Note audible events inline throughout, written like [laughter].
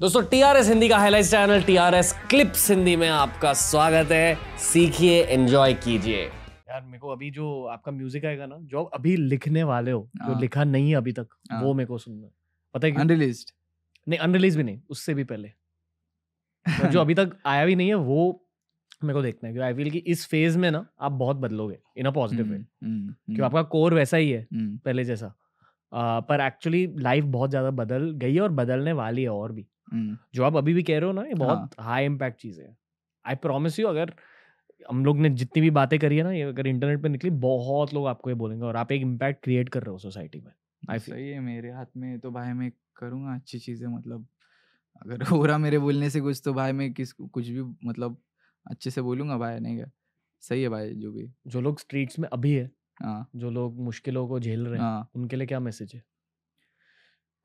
दोस्तों टीआरएस हिंदी का highlight channel TRS clips Hindi में आपका स्वागत है सीखिए एंजॉय कीजिए यार मेरे को अभी जो आपका म्यूजिक आएगा ना जो अभी लिखने वाले हो जो हाँ। लिखा नहीं है अभी तक हाँ। वो मेरे को सुनना पता है अनरिलीज नहीं अनरिलीज भी नहीं उससे भी पहले तो [laughs] जो अभी तक आया भी नहीं है वो मेरे को देखना है क्योंकि आई फील कि इस फेज में ना आप बहुत बदलोगे इन अ पॉजिटिव वे क्योंकि आपका कोर वैसा ही है हम्म। पहले जैसा पर एक्चुअली लाइफ बहुत ज़्यादा बदल गई है और बदलने वाली है और भी हम्म। जो आप अभी भी कह रहे हो ना ये बहुत हाई इम्पैक्ट चीज़ है आई प्रोमिस यू अगर हम लोग ने जितनी भी बातें करी है ना ये अगर इंटरनेट पे निकली बहुत लोग आपको ये बोलेंगे और आप एक इम्पैक्ट क्रिएट कर रहे हो सोसाइटी में आई सही है मेरे हाथ में तो भाई मैं करूँगा अच्छी चीज़ें मतलब अगर [laughs] हो रहा मेरे बोलने से कुछ तो भाई मैं किस कुछ भी मतलब अच्छे से बोलूँगा भाई नहीं क्या सही है भाई जो भी जो लोग स्ट्रीट्स में अभी है आ, हाँ। जो लोग मुश्किलों को झेल रहे हैं हाँ। उनके लिए क्या मैसेज है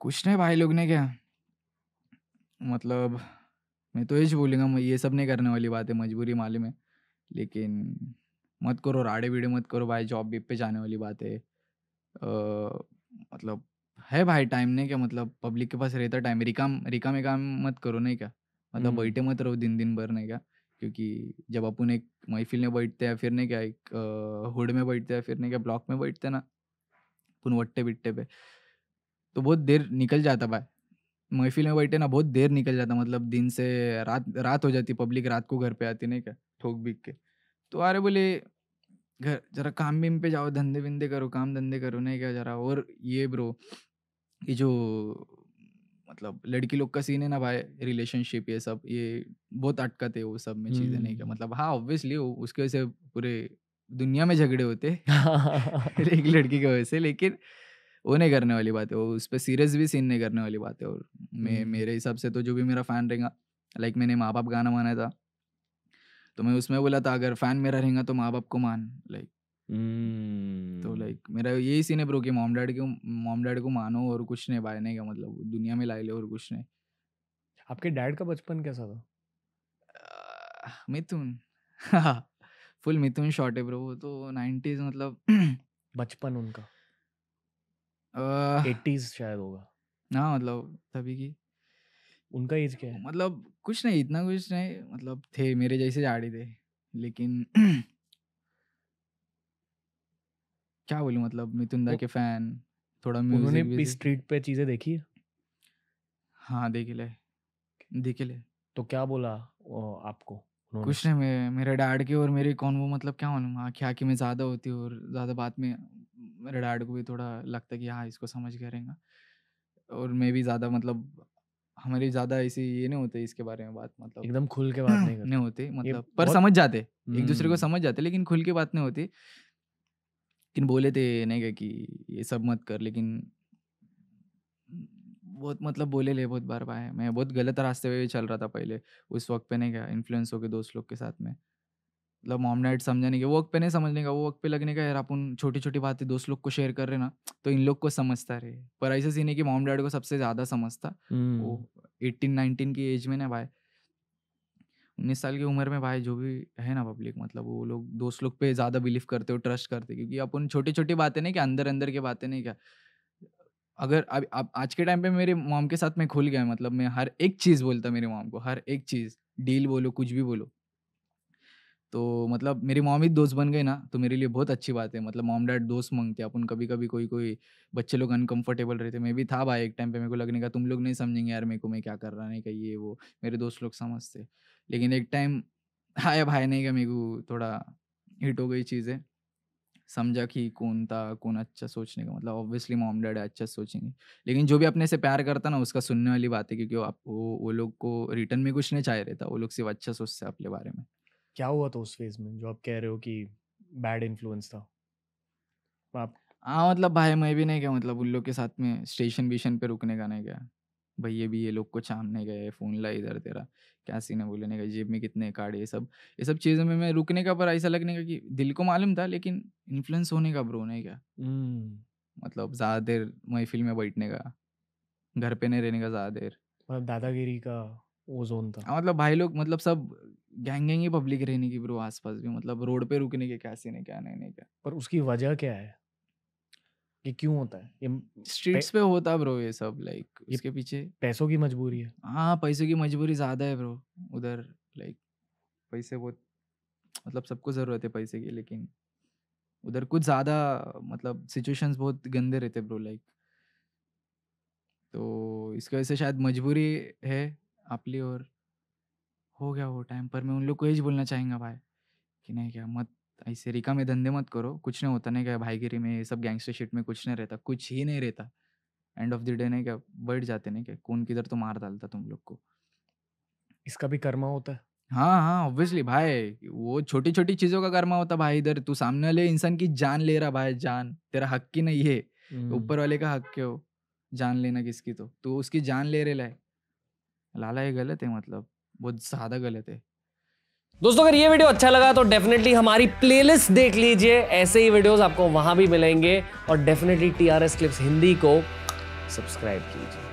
कुछ नहीं भाई लोग ने क्या मतलब मैं तो यही बोलूँगा ये सब नहीं करने वाली बात है मजबूरी मालूम है लेकिन मत करो राड़े बीड़े मत करो भाई जॉब बीप पे जाने वाली बात है आ, मतलब है भाई टाइम नहीं क्या मतलब पब्लिक के पास रहता टाइम रिकाम रिकामे काम मत करो नहीं क्या मतलब हम्म। बैठे मत रहो दिन दिन भर नहीं क्या क्योंकि जब अपन एक महफिल में बैठते हैं फिर नहीं क्या एक हुड में बैठते हैं फिर नहीं क्या ब्लॉक में बैठते हैं ना वट्टे बिट्टे पे तो बहुत देर निकल जाता भाई महफिल में बैठे ना बहुत देर निकल जाता मतलब दिन से रात रात हो जाती पब्लिक रात को घर पे आती नहीं क्या ठोक बिक के तो अरे बोले घर जरा काम बीम पे जाओ धंधे बिंदे करो काम धंधे करो नहीं क्या जरा और ये ब्रो ये जो मतलब लड़की लोग का सीन है ना भाई रिलेशनशिप ये सब ये बहुत अटकत है वो सब में चीज़ें नहीं क्या हम्म। मतलब हाँ ऑब्वियसली उसके वजह से पूरे दुनिया में झगड़े होते [laughs] [laughs] एक लड़की की वजह से लेकिन वो नहीं करने वाली बात है वो उस पर सीरियस भी सीन नहीं करने वाली बात है और मैं मेरे हिसाब से तो जो भी मेरा फ़ैन रहेगा लाइक मैंने माँ बाप गाना माना था तो मैं उसमें बोला था अगर फ़ैन मेरा रहेगा तो माँ बाप को मान लाइक तो लाइक मेरा यही सीन है ब्रो कि मॉम डैड को मॉम डैड को मानो और कुछ नहीं भाई नहीं का मतलब दुनिया में ला ले और कुछ नहीं आपके डैड का बचपन कैसा था मिथुन [laughs] फुल मिथुन शॉट है ब्रो तो नाइन्टीज मतलब बचपन उनका एटीज शायद होगा ना मतलब तभी की उनका एज क्या है मतलब कुछ नहीं इतना कुछ नहीं मतलब थे मेरे जैसे जाड़ी थे लेकिन क्या बोलूँ मतलब मिथुन दा के फैन थोड़ा उन्होंने भी स्ट्रीट पे चीजें देखी है? हाँ देखी ले देखी ले तो क्या बोला आपको कुछ नहीं मैं मेरे डैड के और मेरे कौन वो मतलब क्या होना आँखें आँखें में ज़्यादा होती और ज़्यादा बात में मेरे डैड को भी थोड़ा लगता कि हाँ इसको समझ करेंगे और मैं भी ज़्यादा मतलब हमारे ज़्यादा ऐसी ये नहीं होते इसके बारे में बात मतलब एकदम खुल के [clears throat] बात नहीं करते नहीं होती मतलब पर समझ जाते एक दूसरे को हम्म। समझ जाते लेकिन खुल के बात नहीं होती लेकिन बोले थे नहीं क्या कि ये सब मत कर लेकिन बहुत मतलब बोले ले बहुत बार पाए मैं बहुत गलत रास्ते पे चल रहा था पहले उस वक्त पे नहीं क्या इन्फ्लुएंस हो गए दोस्त लोग के साथ में मतलब मॉम डैड समझाने के वर्क पे नहीं समझने का वो वर्क पे लगने का यार अपन छोटी छोटी बातें दोस्त लोग को शेयर कर रहे ना तो इन लोग को समझता रहे पर ऐसे सीन है कि मॉम डैड को सबसे ज्यादा समझता वो एट्टीन हम्म। नाइनटीन की एज में ना भाई उन्नीस साल की उम्र में भाई जो भी है ना पब्लिक मतलब वो लोग दोस्त लोग पे ज़्यादा बिलीव करते हो ट्रस्ट करते क्योंकि अपन छोटी छोटी बातें नहीं क्या अंदर अंदर की बातें नहीं क्या अगर अब अब आज के टाइम पे मेरे मॉम के साथ मैं खुल गया मतलब मैं हर एक चीज़ बोलता मेरे मॉम को हर एक चीज़ डील बोलो कुछ भी बोलो तो मतलब मेरी मॉम ही दोस्त बन गए ना तो मेरे लिए बहुत अच्छी बात है मतलब मॉम डैड दोस्त मांगते अपन कभी कभी कोई कोई बच्चे लोग अनकंफर्टेबल रहते मैं भी था भाई एक टाइम पे मेरे को लगने का तुम लोग नहीं समझेंगे यार मेरे को मैं क्या कर रहा नहीं कही ये वो मेरे दोस्त लोग समझते लेकिन एक टाइम आया भाई नहीं का मेरे को थोड़ा हिट हो गई चीज़ें समझा कि कौन था कौन अच्छा सोचने का मतलब ऑब्वियसली मॉम डैड अच्छा सोचेंगे लेकिन जो भी अपने से प्यार करता ना उसका सुनने वाली बात है क्योंकि आप वो वो लोग को रिटर्न में कुछ नहीं चाह रहे वो लोग सिर्फ अच्छा सोचते अपने बारे में क्या हुआ था उस फेज में जो आप कह रहे हो कि बैड इन्फ्लुएंस था आप हाँ मतलब भाई मैं भी नहीं गया मतलब उन लोग के साथ में स्टेशन वेशन पे रुकने का नहीं गया भैया भी ये लोग को छामने गए फ़ोन ला इधर तेरा क्या सीन है नहीं गए जेब में कितने कार्ड ये सब ये सब चीज़ों में मैं रुकने का पर ऐसा लगने का कि दिल को मालूम था लेकिन इन्फ्लुएंस होने का ब्रो नहीं गया mm. हम्म। मतलब ज़्यादा देर महफिल में बैठने का घर पे नहीं रहने का ज़्यादा देर मतलब दादागिरी का वो जोन था हाँ मतलब भाई लोग मतलब सब गैंग ही पब्लिक रहने की ब्रो आसपास भी मतलब रोड पे रुकने के क्या सीन है क्या नहीं नहीं क्या पर उसकी वजह क्या है ये क्यों होता है ये स्ट्रीट्स पे होता ब्रो ये सब लाइक इसके पीछे पैसों की मजबूरी है हाँ पैसों की मजबूरी ज्यादा है ब्रो उधर लाइक पैसे बहुत मतलब सबको जरूरत है पैसे की लेकिन उधर कुछ ज्यादा मतलब सिचुएशंस बहुत गंदे रहते ब्रो लाइक तो इसकी वजह से शायद मजबूरी है आपली और हो गया वो टाइम पर मैं उन लोग को यही बोलना चाहेंगा भाई कि नहीं क्या मत ऐसे रिका में धंधे मत करो कुछ नहीं होता नहीं क्या भाईगिरी में ये सब गैंगस्टर शिट में कुछ नहीं रहता कुछ ही नहीं रहता एंड ऑफ द डे नहीं क्या बैठ जाते नहीं क्या कौन किधर तो मार डालता तुम लोग को इसका भी कर्मा होता है हाँ हाँ ऑब्वियसली भाई वो छोटी छोटी चीजों का कर्मा होता भाई इधर तू सामने वाले इंसान की जान ले रहा भाई जान तेरा हक की नहीं है हम्म। ऊपर वाले का हक क्यों जान लेना किसकी तो तू उसकी जान ले रहे लाला ये गलत है मतलब वो ज़्यादा गलत है दोस्तों अगर ये वीडियो अच्छा लगा तो डेफिनेटली हमारी प्लेलिस्ट देख लीजिए ऐसे ही वीडियोस आपको वहां भी मिलेंगे और डेफिनेटली टीआरएस क्लिप्स हिंदी को सब्सक्राइब कीजिए